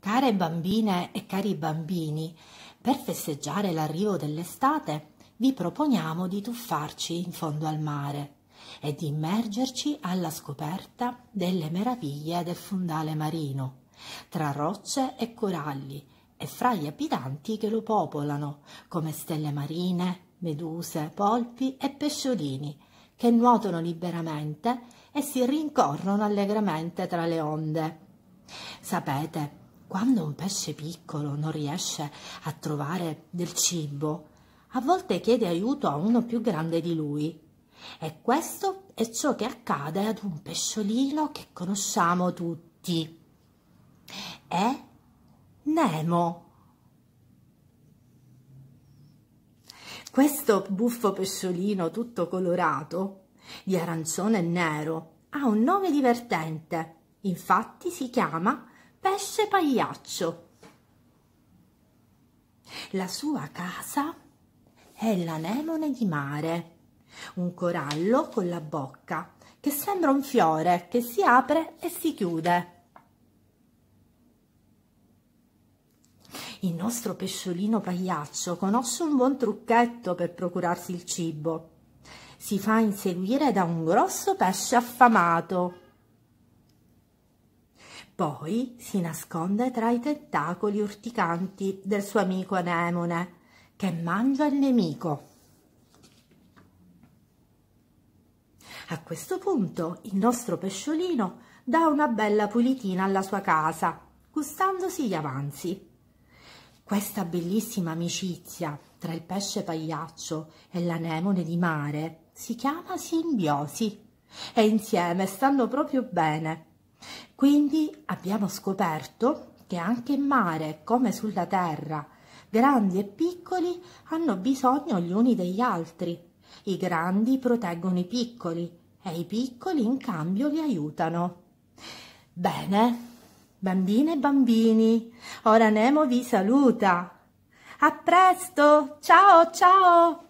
Care bambine e cari bambini, per festeggiare l'arrivo dell'estate vi proponiamo di tuffarci in fondo al mare e di immergerci alla scoperta delle meraviglie del fondale marino, tra rocce e coralli e fra gli abitanti che lo popolano, come stelle marine, meduse, polpi e pesciolini, che nuotano liberamente e si rincorrono allegramente tra le onde. Sapete, quando un pesce piccolo non riesce a trovare del cibo, a volte chiede aiuto a uno più grande di lui. E questo è ciò che accade ad un pesciolino che conosciamo tutti. È Nemo. Questo buffo pesciolino tutto colorato, di arancione e nero, ha un nome divertente. Infatti si chiama pesce pagliaccio. La sua casa è l'anemone di mare, un corallo con la bocca che sembra un fiore che si apre e si chiude. Il nostro pesciolino pagliaccio conosce un buon trucchetto per procurarsi il cibo. Si fa inseguire da un grosso pesce affamato poi si nasconde tra i tentacoli urticanti del suo amico Anemone, che mangia il nemico. A questo punto il nostro pesciolino dà una bella pulitina alla sua casa, gustandosi gli avanzi. Questa bellissima amicizia tra il pesce pagliaccio e l'anemone di mare si chiama simbiosi e insieme stanno proprio bene quindi abbiamo scoperto che anche in mare, come sulla terra, grandi e piccoli hanno bisogno gli uni degli altri. I grandi proteggono i piccoli e i piccoli in cambio li aiutano. Bene, bambine e bambini, ora Nemo vi saluta. A presto, ciao ciao!